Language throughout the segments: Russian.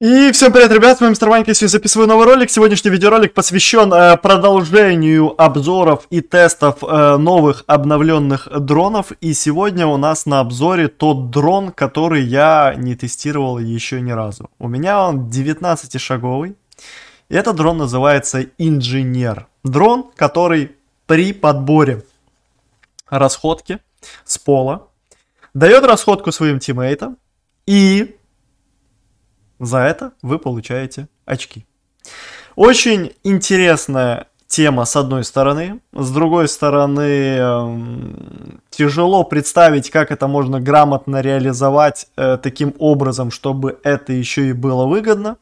И всем привет, ребят, с вами Мистер Ванька, сегодня записываю новый ролик. Сегодняшний видеоролик посвящен э, продолжению обзоров и тестов э, новых обновленных дронов. И сегодня у нас на обзоре тот дрон, который я не тестировал еще ни разу. У меня он 19-шаговый. Этот дрон называется Инженер. Дрон, который при подборе расходки с пола дает расходку своим тиммейтам и за это вы получаете очки. Очень интересная тема с одной стороны, с другой стороны эм, тяжело представить, как это можно грамотно реализовать э, таким образом, чтобы это еще и было выгодно.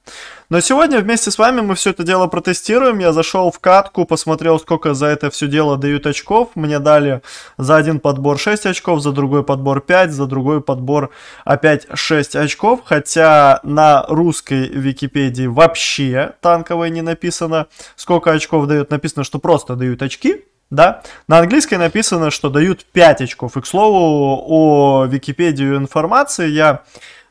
Но сегодня вместе с вами мы все это дело протестируем. Я зашел в катку, посмотрел, сколько за это все дело дают очков. Мне дали за один подбор 6 очков, за другой подбор 5, за другой подбор опять 6 очков. Хотя на русской Википедии вообще танковой не написано, сколько очков дают. Написано, что просто дают очки, да? На английской написано, что дают 5 очков. И, к слову, о википедию информации я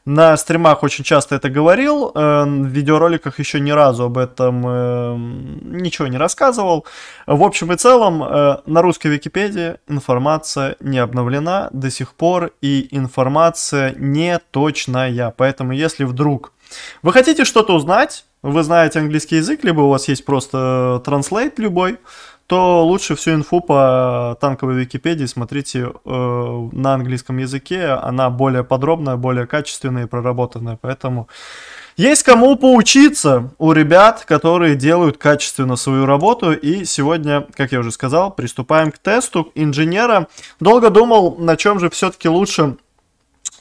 на стримах очень часто это говорил, э, в видеороликах еще ни разу об этом э, ничего не рассказывал. В общем и целом, э, на русской Википедии информация не обновлена до сих пор, и информация не точная. Поэтому, если вдруг вы хотите что-то узнать, вы знаете английский язык, либо у вас есть просто транслейт любой, то лучше всю инфу по танковой Википедии смотрите э, на английском языке. Она более подробная, более качественная и проработанная. Поэтому есть кому поучиться у ребят, которые делают качественно свою работу. И сегодня, как я уже сказал, приступаем к тесту инженера. Долго думал, на чем же все-таки лучше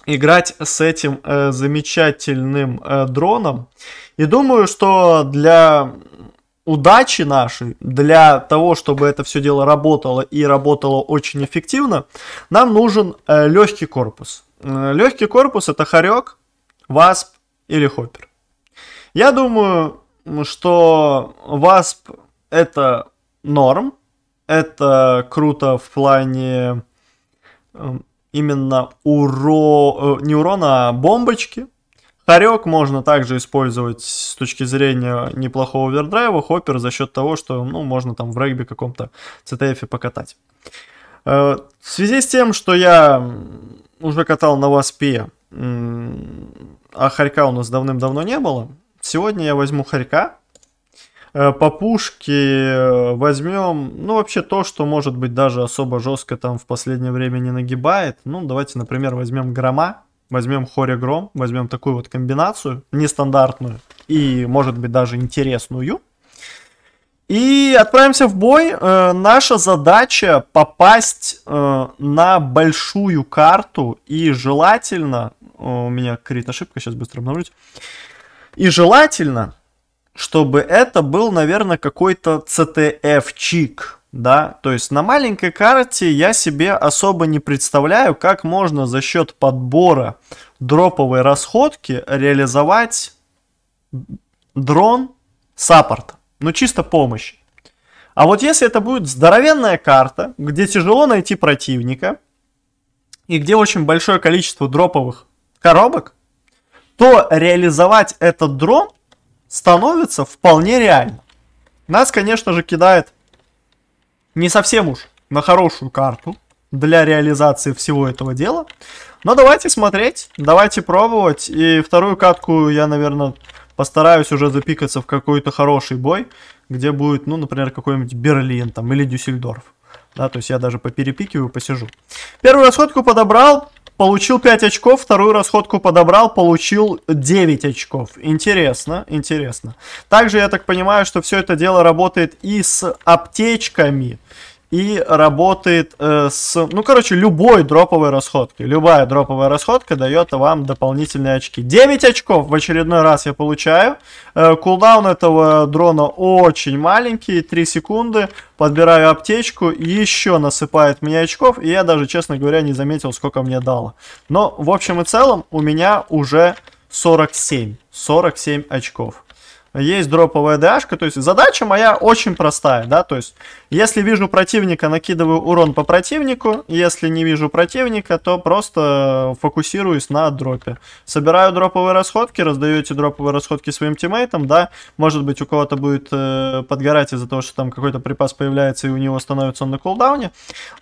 играть с этим э, замечательным э, дроном. И думаю, что для удачи нашей для того, чтобы это все дело работало и работало очень эффективно, нам нужен э, легкий корпус. Э, легкий корпус это хорек, васп или хоппер. Я думаю, что васп это норм, это круто в плане э, именно уро... Э, не урона, а бомбочки – Хорек можно также использовать с точки зрения неплохого овердрайва, хоппер за счет того, что ну, можно там в регби каком-то CTF покатать. Э, в связи с тем, что я уже катал на Васпе, а Харька у нас давным-давно не было, сегодня я возьму Харька. Э, по пушке э, возьмем, ну, вообще то, что, может быть, даже особо жестко там в последнее время не нагибает. Ну, давайте, например, возьмем Грома возьмем Хоре Гром, возьмем такую вот комбинацию, нестандартную и, может быть, даже интересную. И отправимся в бой. Э, наша задача попасть э, на большую карту и желательно... Э, у меня крит ошибка, сейчас быстро обновлюсь. И желательно, чтобы это был, наверное, какой-то CTF-чик да, то есть на маленькой карте я себе особо не представляю, как можно за счет подбора дроповой расходки реализовать дрон саппорт, ну чисто помощь. А вот если это будет здоровенная карта, где тяжело найти противника, и где очень большое количество дроповых коробок, то реализовать этот дрон становится вполне реально. Нас, конечно же, кидает не совсем уж на хорошую карту для реализации всего этого дела. Но давайте смотреть, давайте пробовать. И вторую катку я, наверное, постараюсь уже запикаться в какой-то хороший бой, где будет, ну, например, какой-нибудь Берлин там или Дюссельдорф. Да, то есть я даже поперепикиваю, посижу. Первую расходку подобрал, получил 5 очков, вторую расходку подобрал, получил 9 очков. Интересно, интересно. Также я так понимаю, что все это дело работает и с аптечками и работает э, с, ну, короче, любой дроповой расходкой. Любая дроповая расходка дает вам дополнительные очки. 9 очков в очередной раз я получаю. Э, кулдаун этого дрона очень маленький, 3 секунды. Подбираю аптечку, еще насыпает мне очков, и я даже, честно говоря, не заметил, сколько мне дало. Но, в общем и целом, у меня уже 47. 47 очков есть дроповая дашка, то есть задача моя очень простая, да, то есть если вижу противника, накидываю урон по противнику, если не вижу противника, то просто фокусируюсь на дропе. Собираю дроповые расходки, раздаю эти дроповые расходки своим тиммейтам, да, может быть у кого-то будет э, подгорать из-за того, что там какой-то припас появляется и у него становится он на кулдауне,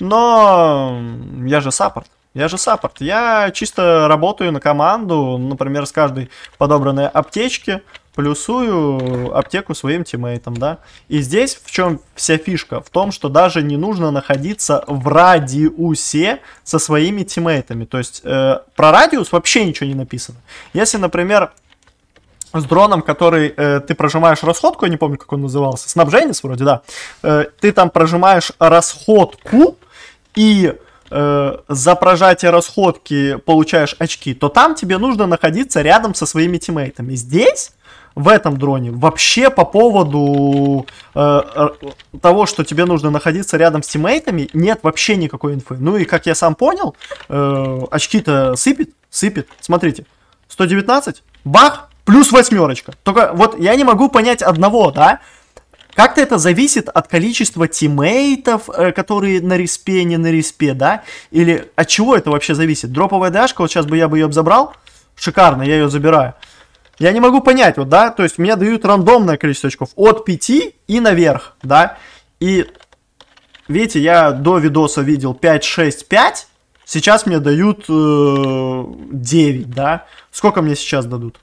но я же саппорт, я же саппорт. Я чисто работаю на команду, например, с каждой подобранной аптечки, плюсую аптеку своим тиммейтам, да. И здесь в чем вся фишка? В том, что даже не нужно находиться в радиусе со своими тиммейтами. То есть э, про радиус вообще ничего не написано. Если, например, с дроном, который э, ты прожимаешь расходку, я не помню, как он назывался, снабженец вроде, да, э, ты там прожимаешь расходку и Э, за прожатие расходки получаешь очки, то там тебе нужно находиться рядом со своими тиммейтами. Здесь в этом дроне вообще по поводу э, э, того, что тебе нужно находиться рядом с тиммейтами, нет вообще никакой инфы. Ну и как я сам понял, э, очки-то сыпет, сыпет. Смотрите, 119, бах, плюс восьмерочка. Только вот я не могу понять одного, да, как-то это зависит от количества тиммейтов, э, которые на респе, не на респе, да? Или от чего это вообще зависит? Дроповая дашка, вот сейчас бы я бы ее забрал. Шикарно, я ее забираю. Я не могу понять, вот, да, то есть мне дают рандомное количество очков от 5 и наверх, да. И видите, я до видоса видел 5, 6, 5. Сейчас мне дают э, 9, да. Сколько мне сейчас дадут?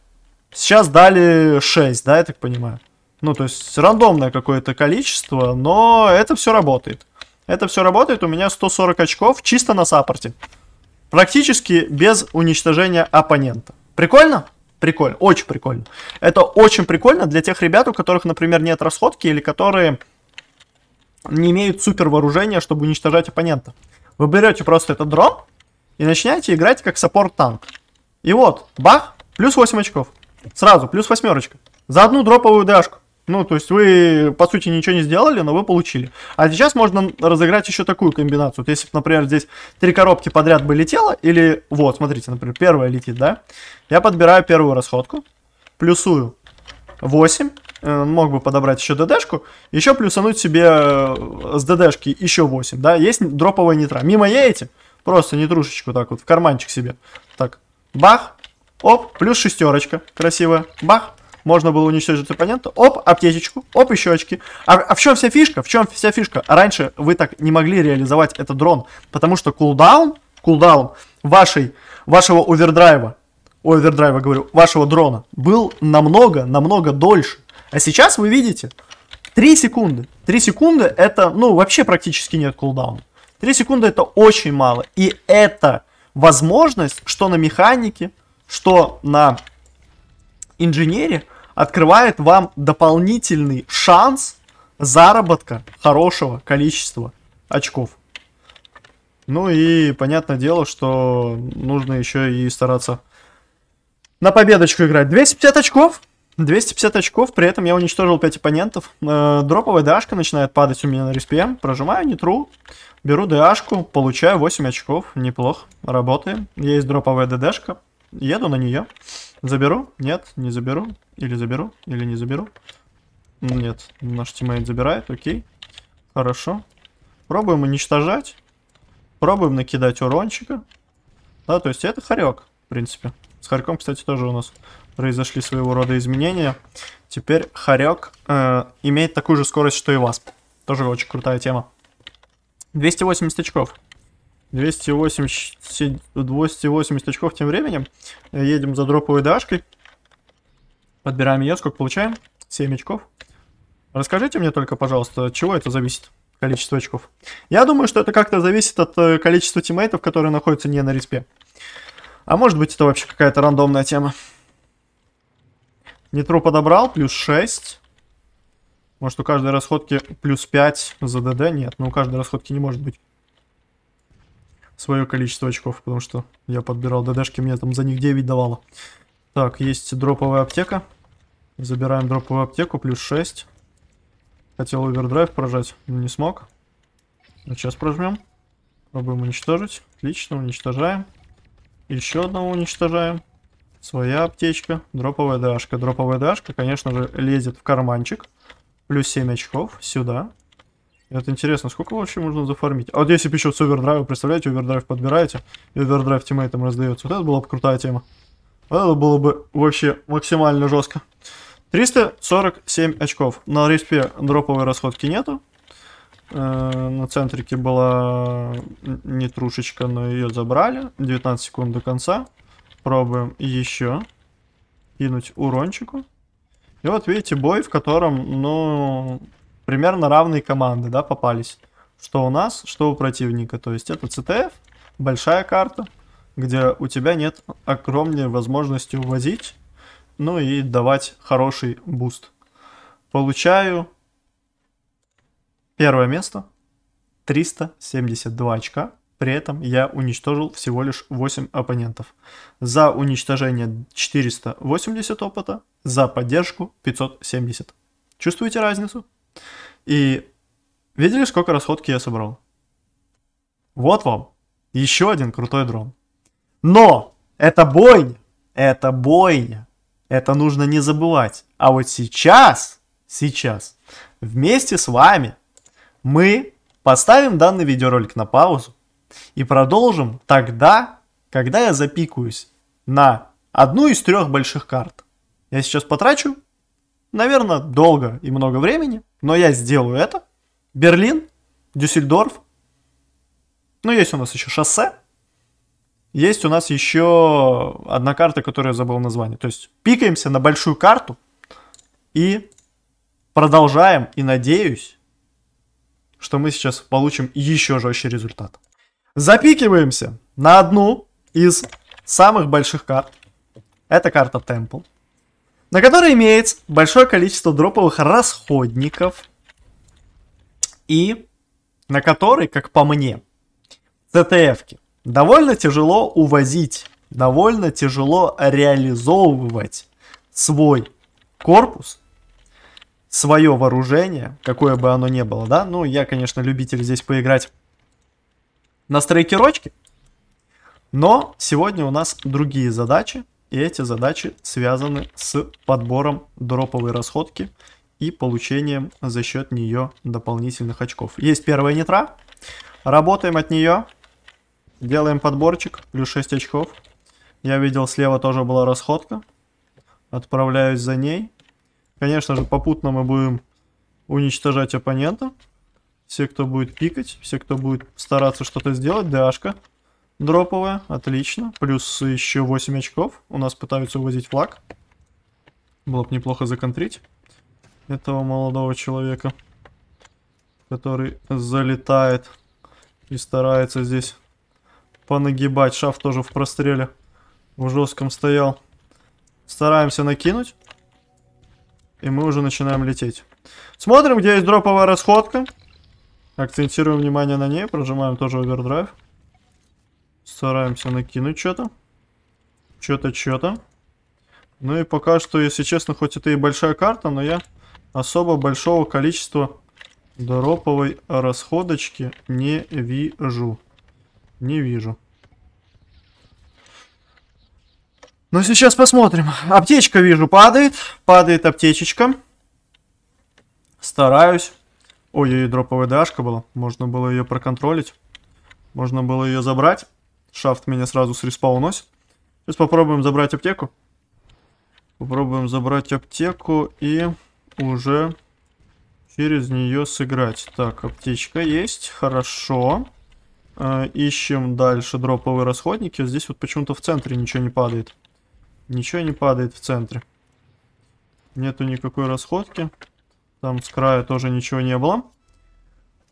Сейчас дали 6, да, я так понимаю. Ну, то есть рандомное какое-то количество, но это все работает. Это все работает, у меня 140 очков чисто на саппорте. Практически без уничтожения оппонента. Прикольно? Прикольно, очень прикольно. Это очень прикольно для тех ребят, у которых, например, нет расходки или которые не имеют супер вооружения, чтобы уничтожать оппонента. Вы берете просто этот дрон и начинаете играть как саппорт-танк. И вот, бах, плюс 8 очков. Сразу, плюс восьмерочка. За одну дроповую дашку. Ну, то есть вы, по сути, ничего не сделали, но вы получили. А сейчас можно разыграть еще такую комбинацию. Вот если например, здесь три коробки подряд бы летело, или вот, смотрите, например, первая летит, да? Я подбираю первую расходку, плюсую 8, э, мог бы подобрать еще ДДшку, еще плюсануть себе э, с ДДшки еще 8, да? Есть дроповая нитра. Мимо едете, просто нитрушечку так вот в карманчик себе. Так, бах, оп, плюс шестерочка красивая, бах, можно было уничтожить оппонента. Оп, аптечечку, оп, еще очки. А, а в чем вся фишка? В чем вся фишка? Раньше вы так не могли реализовать этот дрон, потому что кулдаун, кулдаун вашей, вашего овердрайва, овердрайва говорю, вашего дрона, был намного, намного дольше. А сейчас вы видите, 3 секунды. 3 секунды это, ну, вообще практически нет кулдауна. 3 секунды это очень мало. И это возможность, что на механике, что на инженере открывает вам дополнительный шанс заработка хорошего количества очков. Ну и понятное дело, что нужно еще и стараться на победочку играть. 250 очков. 250 очков, при этом я уничтожил 5 оппонентов. Э, дроповая дашка начинает падать у меня на респе. Прожимаю не тру, беру дашку, получаю 8 очков. Неплохо, работаем. Есть дроповая ддшка, еду на нее. Заберу? Нет, не заберу. Или заберу, или не заберу. Нет, наш тиммейт забирает, окей. Хорошо. Пробуем уничтожать. Пробуем накидать урончика. Да, то есть это хорек, в принципе. С хорьком, кстати, тоже у нас произошли своего рода изменения. Теперь хорек э, имеет такую же скорость, что и вас. Тоже очень крутая тема. 280 очков. 280, 280 очков тем временем. Едем за дроповой дашкой. Подбираем ее, сколько получаем? 7 очков. Расскажите мне только, пожалуйста, от чего это зависит, количество очков? Я думаю, что это как-то зависит от э, количества тиммейтов, которые находятся не на респе. А может быть, это вообще какая-то рандомная тема. Нитро подобрал, плюс 6. Может, у каждой расходки плюс 5 за ДД? Нет, но ну, у каждой расходки не может быть свое количество очков, потому что я подбирал ДДшки, мне там за них 9 давало. Так, есть дроповая аптека. Забираем дроповую аптеку, плюс 6. Хотел овердрайв прожать, но не смог. Ну, сейчас прожмем. Пробуем уничтожить. Отлично, уничтожаем. Еще одного уничтожаем. Своя аптечка. Дроповая дашка. Дроповая дашка, конечно же, лезет в карманчик. Плюс 7 очков сюда. Это интересно, сколько вообще можно зафармить? А вот если бы еще с овердрайва, представляете, овердрайв подбираете, и овердрайв тиммейтам раздается. Вот это была бы крутая тема. Вот это было бы вообще максимально жестко. 347 очков. На респе дроповой расходки нету. Э, на центрике была не трушечка, но ее забрали. 19 секунд до конца. Пробуем еще. Кинуть урончику. И вот видите бой, в котором, ну, примерно равные команды, да, попались. Что у нас, что у противника. То есть это CTF, большая карта, где у тебя нет огромной возможности увозить, ну и давать хороший буст. Получаю первое место, 372 очка. При этом я уничтожил всего лишь 8 оппонентов. За уничтожение 480 опыта, за поддержку 570. Чувствуете разницу? И видели, сколько расходки я собрал? Вот вам еще один крутой дрон. Но это бойня, это бойня, это нужно не забывать. А вот сейчас, сейчас, вместе с вами мы поставим данный видеоролик на паузу и продолжим тогда, когда я запикаюсь на одну из трех больших карт. Я сейчас потрачу Наверное, долго и много времени, но я сделаю это. Берлин, Дюссельдорф. Ну, есть у нас еще шоссе. Есть у нас еще одна карта, которую я забыл название. То есть пикаемся на большую карту и продолжаем. И надеюсь, что мы сейчас получим еще жестче результат. Запикиваемся на одну из самых больших карт. Это карта Temple на которой имеется большое количество дроповых расходников и на которой, как по мне, ЦТФки довольно тяжело увозить, довольно тяжело реализовывать свой корпус, свое вооружение, какое бы оно ни было, да, ну, я, конечно, любитель здесь поиграть на стрейкерочке, но сегодня у нас другие задачи, и эти задачи связаны с подбором дроповой расходки и получением за счет нее дополнительных очков. Есть первая нитра. Работаем от нее. Делаем подборчик. Плюс 6 очков. Я видел, слева тоже была расходка. Отправляюсь за ней. Конечно же, попутно мы будем уничтожать оппонента. Все, кто будет пикать, все, кто будет стараться что-то сделать, дашка дроповая, отлично. Плюс еще 8 очков. У нас пытаются увозить флаг. Было бы неплохо законтрить этого молодого человека, который залетает и старается здесь понагибать. Шаф тоже в простреле, в жестком стоял. Стараемся накинуть. И мы уже начинаем лететь. Смотрим, где есть дроповая расходка. Акцентируем внимание на ней, прожимаем тоже овердрайв. Стараемся накинуть что-то. Что-то, что-то. Ну и пока что, если честно, хоть это и большая карта, но я особо большого количества дроповой расходочки не вижу. Не вижу. Но ну, сейчас посмотрим. Аптечка, вижу, падает. Падает аптечечка. Стараюсь. Ой, ей дроповая дашка была. Можно было ее проконтролить. Можно было ее забрать. Шафт меня сразу с респа уносит. Сейчас попробуем забрать аптеку. Попробуем забрать аптеку и уже через нее сыграть. Так, аптечка есть, хорошо. А, ищем дальше дроповые расходники. Здесь вот почему-то в центре ничего не падает. Ничего не падает в центре. Нету никакой расходки. Там с края тоже ничего не было.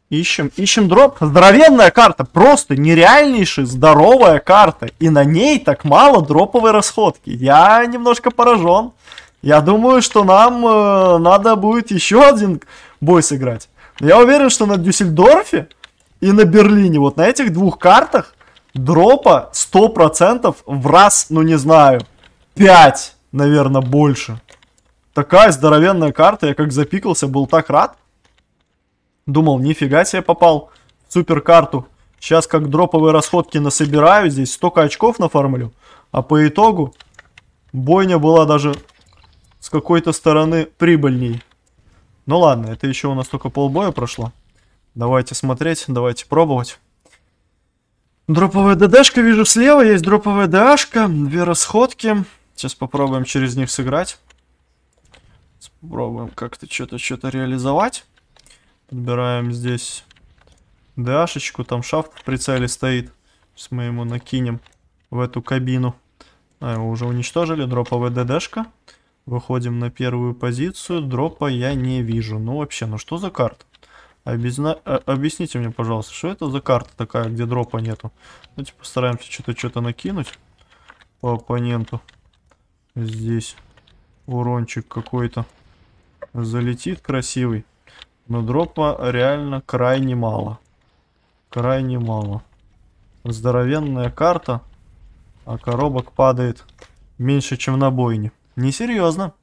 Ищем, ищем дроп. Здоровенная карта, просто нереальнейшая здоровая карта. И на ней так мало дроповой расходки. Я немножко поражен. Я думаю, что нам э, надо будет еще один бой сыграть. Но я уверен, что на Дюссельдорфе и на Берлине, вот на этих двух картах, дропа 100% в раз, ну не знаю, 5, наверное, больше. Такая здоровенная карта, я как запикался, был так рад. Думал, нифига себе попал в суперкарту. Сейчас как дроповые расходки насобираю, здесь столько очков нафармлю. А по итогу бойня была даже с какой-то стороны прибыльней. Ну ладно, это еще у нас только полбоя прошло. Давайте смотреть, давайте пробовать. Дроповая ДДшка вижу слева, есть дроповая ДАшка, две расходки. Сейчас попробуем через них сыграть. Попробуем как-то что-то что-то реализовать. Подбираем здесь Дашечку, там шафт в прицеле стоит. Сейчас мы ему накинем в эту кабину. А, его уже уничтожили, дроповая ДДшка. Выходим на первую позицию, дропа я не вижу. Ну вообще, ну что за карта? Объязна... А, объясните мне, пожалуйста, что это за карта такая, где дропа нету? Давайте ну, типа, постараемся что-то что-то накинуть по оппоненту. Здесь урончик какой-то залетит красивый. Но дропа реально крайне мало. Крайне мало. Здоровенная карта, а коробок падает меньше, чем на бойне. Несерьезно.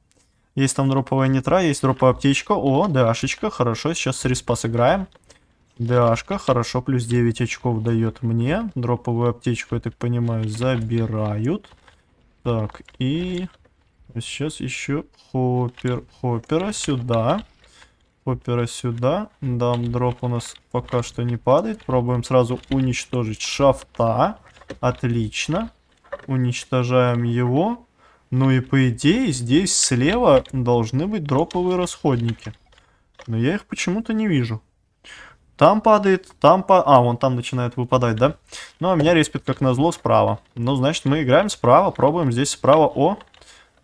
Есть там дроповая нитра, есть дроповая аптечка. О, Дашечка, хорошо, сейчас с респа сыграем. ДАшка, хорошо, плюс 9 очков дает мне. Дроповую аптечку, я так понимаю, забирают. Так, и сейчас еще хоппер, хоппера сюда. Поппера сюда. Дам дроп у нас пока что не падает. Пробуем сразу уничтожить шафта. Отлично. Уничтожаем его. Ну и по идее здесь слева должны быть дроповые расходники. Но я их почему-то не вижу. Там падает, там по... А, вон там начинает выпадать, да? Ну, а меня респит, как назло, справа. Ну, значит, мы играем справа, пробуем здесь справа. О,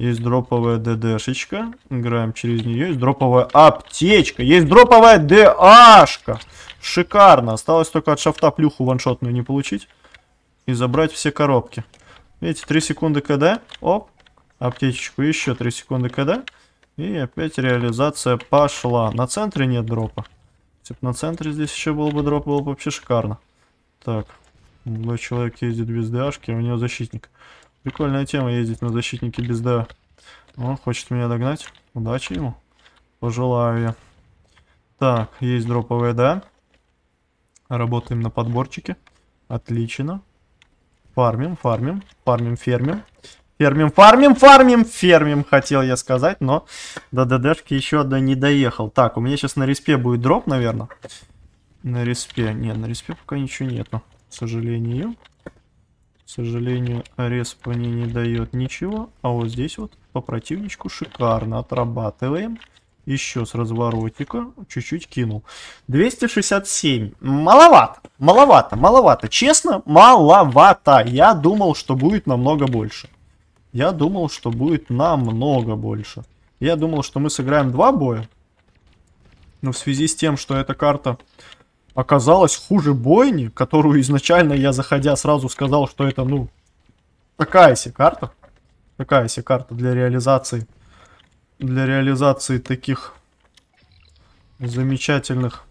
есть дроповая ДДшечка. Играем через нее. Есть дроповая аптечка. Есть дроповая ДАшка. Шикарно. Осталось только от шафта плюху ваншотную не получить. И забрать все коробки. Видите, 3 секунды КД. Оп. Аптечечку еще 3 секунды КД. И опять реализация пошла. На центре нет дропа. Если бы на центре здесь еще был бы дроп, было бы вообще шикарно. Так. мой человек ездит без ДАшки, а у него защитник. Прикольная тема ездить на защитнике без да, Он хочет меня догнать. Удачи ему. Пожелаю я. Так, есть дроповая да. Работаем на подборчике. Отлично. Фармим, фармим, фармим, фермим. Фермим, фармим, фармим, фермим, хотел я сказать, но до ДДшки еще до не доехал. Так, у меня сейчас на респе будет дроп, наверное. На респе, нет, на респе пока ничего нету, к сожалению сожалению, рез по не дает ничего. А вот здесь вот по противничку шикарно отрабатываем. Еще с разворотика чуть-чуть кинул. 267. Маловато. Маловато, маловато. Честно, маловато. Я думал, что будет намного больше. Я думал, что будет намного больше. Я думал, что мы сыграем два боя. Но в связи с тем, что эта карта оказалось хуже бойни, которую изначально я, заходя, сразу сказал, что это, ну, такая себе карта. Такая себе карта для реализации. Для реализации таких замечательных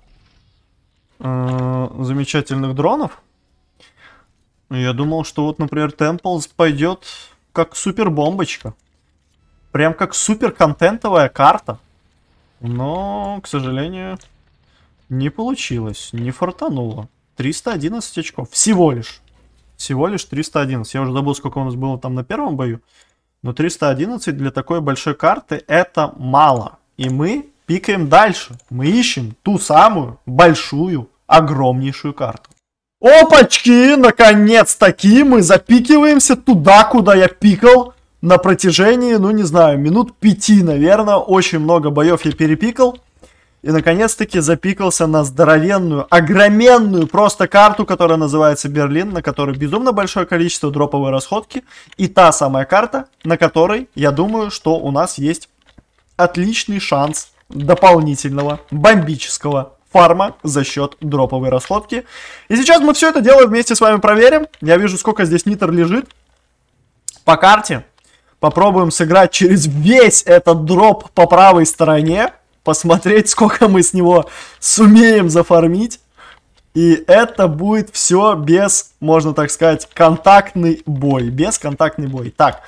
э, замечательных дронов. Я думал, что вот, например, Темплс пойдет как супер бомбочка. Прям как супер контентовая карта. Но, к сожалению, не получилось, не фартануло. 311 очков, всего лишь. Всего лишь 311. Я уже забыл, сколько у нас было там на первом бою. Но 311 для такой большой карты это мало. И мы пикаем дальше. Мы ищем ту самую большую, огромнейшую карту. Опачки! Наконец-таки мы запикиваемся туда, куда я пикал на протяжении, ну не знаю, минут пяти, наверное. Очень много боев я перепикал. И наконец-таки запикался на здоровенную, огроменную просто карту, которая называется Берлин, на которой безумно большое количество дроповой расходки. И та самая карта, на которой, я думаю, что у нас есть отличный шанс дополнительного бомбического фарма за счет дроповой расходки. И сейчас мы все это дело вместе с вами проверим. Я вижу, сколько здесь нитр лежит по карте. Попробуем сыграть через весь этот дроп по правой стороне посмотреть, сколько мы с него сумеем зафармить. И это будет все без, можно так сказать, контактный бой. Без контактный бой. Так,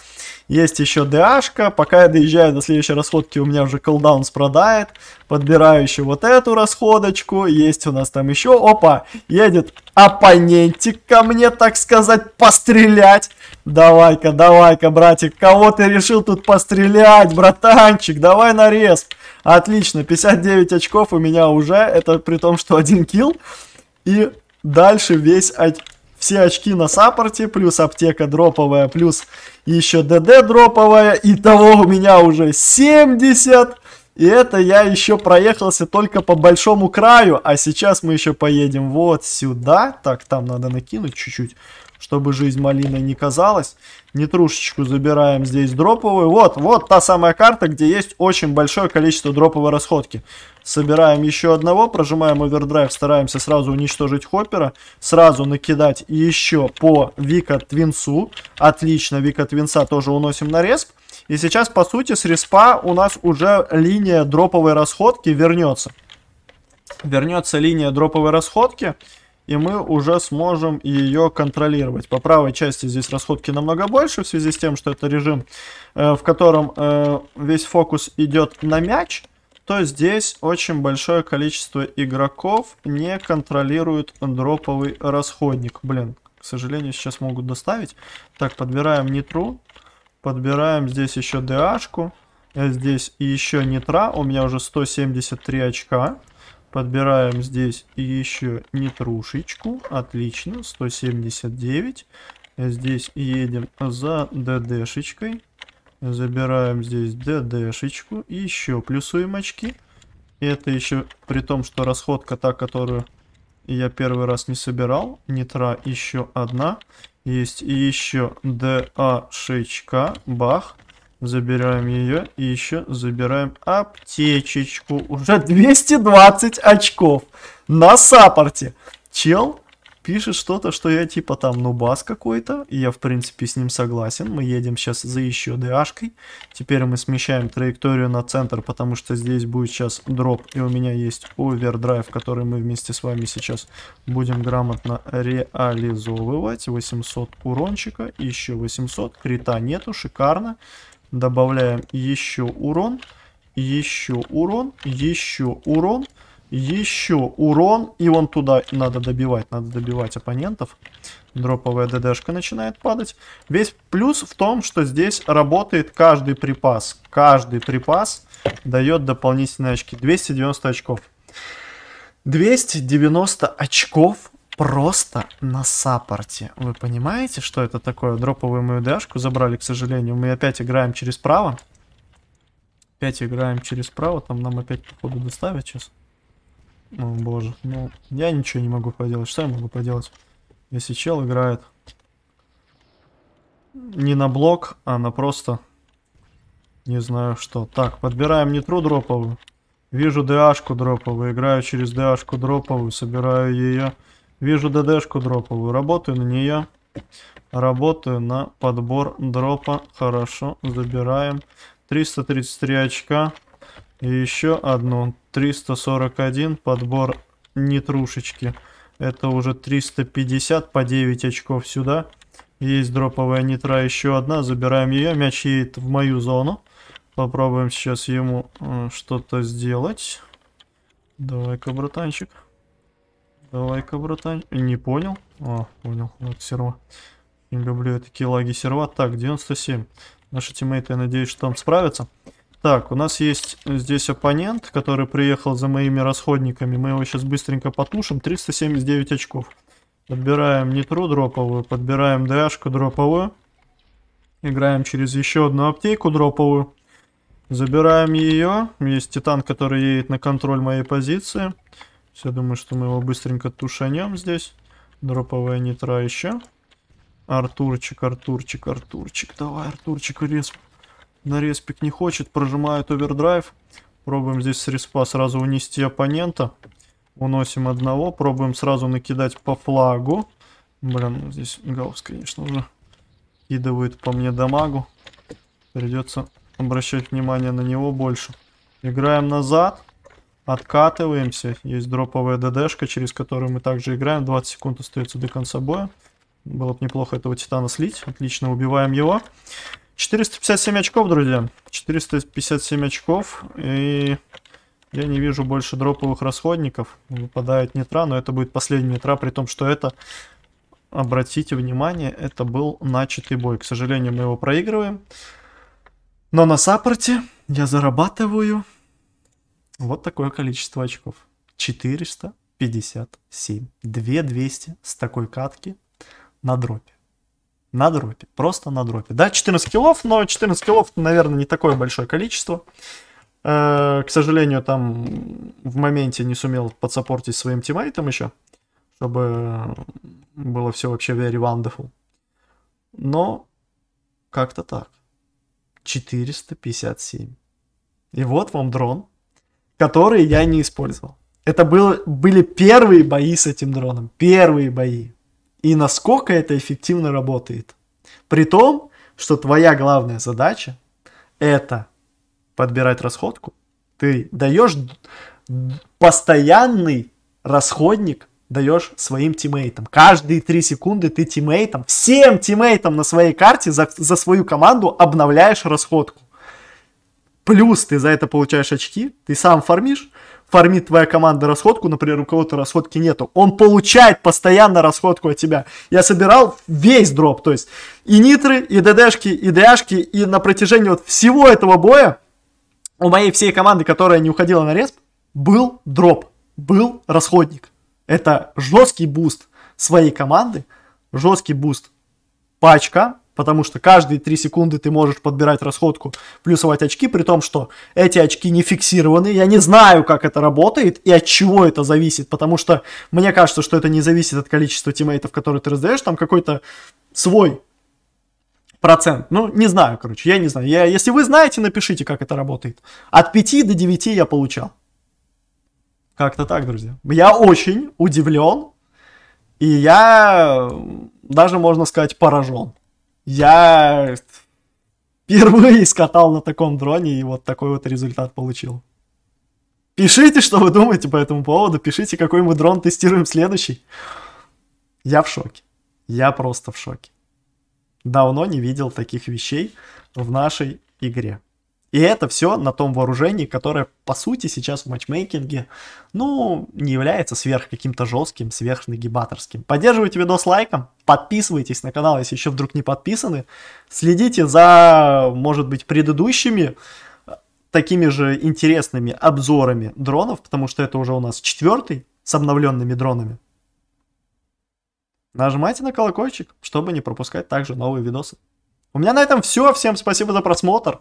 есть еще ДАшка. Пока я доезжаю до следующей расходки, у меня уже колдаун продает. Подбираю еще вот эту расходочку. Есть у нас там еще. Опа, едет оппонентик ко мне, так сказать, пострелять. Давай-ка, давай-ка, братик, кого ты решил тут пострелять, братанчик? Давай нарез. Отлично, 59 очков у меня уже, это при том, что один килл. И дальше весь оч... все очки на саппорте, плюс аптека дроповая, плюс еще ДД дроповая. Итого у меня уже 70. И это я еще проехался только по большому краю, а сейчас мы еще поедем вот сюда. Так, там надо накинуть чуть-чуть чтобы жизнь малиной не казалась. Нетрушечку забираем здесь дроповую. Вот, вот та самая карта, где есть очень большое количество дроповой расходки. Собираем еще одного, прожимаем овердрайв, стараемся сразу уничтожить хоппера. Сразу накидать еще по Вика Твинсу. Отлично, Вика Твинса тоже уносим на респ. И сейчас, по сути, с респа у нас уже линия дроповой расходки вернется. Вернется линия дроповой расходки и мы уже сможем ее контролировать. По правой части здесь расходки намного больше, в связи с тем, что это режим, э, в котором э, весь фокус идет на мяч, то здесь очень большое количество игроков не контролирует дроповый расходник. Блин, к сожалению, сейчас могут доставить. Так, подбираем нитру, подбираем здесь еще дашку, ку здесь еще нитра, у меня уже 173 очка. Подбираем здесь еще нетрушечку. Отлично, 179. Здесь едем за ДДшечкой. Забираем здесь ДДшечку. еще плюсуем очки. это еще при том, что расходка та, которую я первый раз не собирал. Нитра еще одна. Есть еще ДА-шечка. Бах. Забираем ее и еще забираем аптечечку. Уже 220 очков на саппорте. Чел пишет что-то, что я типа там нубас какой-то. И я в принципе с ним согласен. Мы едем сейчас за еще ДАшкой. Теперь мы смещаем траекторию на центр, потому что здесь будет сейчас дроп. И у меня есть овердрайв, который мы вместе с вами сейчас будем грамотно реализовывать. 800 урончика, еще 800. Крита нету, шикарно. Добавляем еще урон, еще урон, еще урон, еще урон. И вон туда надо добивать, надо добивать оппонентов. Дроповая ДДшка начинает падать. Весь плюс в том, что здесь работает каждый припас. Каждый припас дает дополнительные очки. 290 очков. 290 очков просто на саппорте. Вы понимаете, что это такое? Дроповую мою дашку забрали, к сожалению. Мы опять играем через право. Опять играем через право. Там нам опять, походу, доставят сейчас. О, боже. Ну, я ничего не могу поделать. Что я могу поделать? Если чел играет не на блок, а на просто... Не знаю что. Так, подбираем нитру дроповую. Вижу ДАшку дроповую. Играю через ДАшку дроповую. Собираю ее... Вижу ДДшку дроповую. Работаю на нее. Работаю на подбор дропа. Хорошо, забираем. 333 очка. И еще одну. 341. Подбор нитрушечки. Это уже 350 по 9 очков сюда. Есть дроповая нитра еще одна. Забираем ее. Мяч едет в мою зону. Попробуем сейчас ему э, что-то сделать. Давай-ка, братанчик. Давай-ка, братан. Не понял? О, а, понял. Вот серва. Не люблю я такие лаги серва. Так, 97. Наши тиммейты, я надеюсь, что там справятся. Так, у нас есть здесь оппонент, который приехал за моими расходниками. Мы его сейчас быстренько потушим. 379 очков. Подбираем нитру дроповую, подбираем ДАшку дроповую. Играем через еще одну аптеку дроповую. Забираем ее. Есть титан, который едет на контроль моей позиции. Все думаю, что мы его быстренько тушанем здесь. Дроповая нитра еще. Артурчик, Артурчик, Артурчик. Давай, Артурчик, респ. На респик не хочет. Прожимает овердрайв. Пробуем здесь с респа сразу унести оппонента. Уносим одного. Пробуем сразу накидать по флагу. Блин, ну здесь Гаус, конечно, уже кидывает по мне дамагу. Придется обращать внимание на него больше. Играем назад. Откатываемся. Есть дроповая ДДшка, через которую мы также играем. 20 секунд остается до конца боя. Было бы неплохо этого Титана слить. Отлично, убиваем его. 457 очков, друзья. 457 очков. И я не вижу больше дроповых расходников. Выпадает нитра, но это будет последний нитра, при том, что это... Обратите внимание, это был начатый бой. К сожалению, мы его проигрываем. Но на саппорте я зарабатываю вот такое количество очков. 457. 2200 с такой катки на дропе. На дропе, просто на дропе. Да, 14 килов, но 14 килов, наверное, не такое большое количество. Э, к сожалению, там в моменте не сумел подсопортить своим тиммейтом еще, чтобы было все вообще very wonderful. Но как-то так. 457. И вот вам дрон которые я не использовал. Это было были первые бои с этим дроном, первые бои. И насколько это эффективно работает. При том, что твоя главная задача это подбирать расходку. Ты даешь постоянный расходник даешь своим тиммейтам. Каждые 3 секунды ты тиммейтам, всем тиммейтам на своей карте за, за свою команду обновляешь расходку плюс ты за это получаешь очки, ты сам фармишь, фармит твоя команда расходку, например, у кого-то расходки нету, он получает постоянно расходку от тебя. Я собирал весь дроп, то есть и нитры, и ДДшки, и ДАшки, и на протяжении вот всего этого боя у моей всей команды, которая не уходила на респ, был дроп, был расходник. Это жесткий буст своей команды, жесткий буст по очкам, потому что каждые 3 секунды ты можешь подбирать расходку, плюсовать очки, при том, что эти очки не фиксированы. Я не знаю, как это работает и от чего это зависит, потому что мне кажется, что это не зависит от количества тиммейтов, которые ты раздаешь, там какой-то свой процент. Ну, не знаю, короче, я не знаю. Я, если вы знаете, напишите, как это работает. От 5 до 9 я получал. Как-то так, друзья. Я очень удивлен, и я даже, можно сказать, поражен. Я впервые скатал на таком дроне и вот такой вот результат получил. Пишите, что вы думаете по этому поводу, пишите, какой мы дрон тестируем следующий. Я в шоке. Я просто в шоке. Давно не видел таких вещей в нашей игре. И это все на том вооружении, которое, по сути, сейчас в матчмейкинге, ну, не является сверх каким-то жестким, сверхнагибаторским. Поддерживайте видос лайком, подписывайтесь на канал, если еще вдруг не подписаны. Следите за, может быть, предыдущими э, такими же интересными обзорами дронов, потому что это уже у нас четвертый с обновленными дронами. Нажимайте на колокольчик, чтобы не пропускать также новые видосы. У меня на этом все. Всем спасибо за просмотр.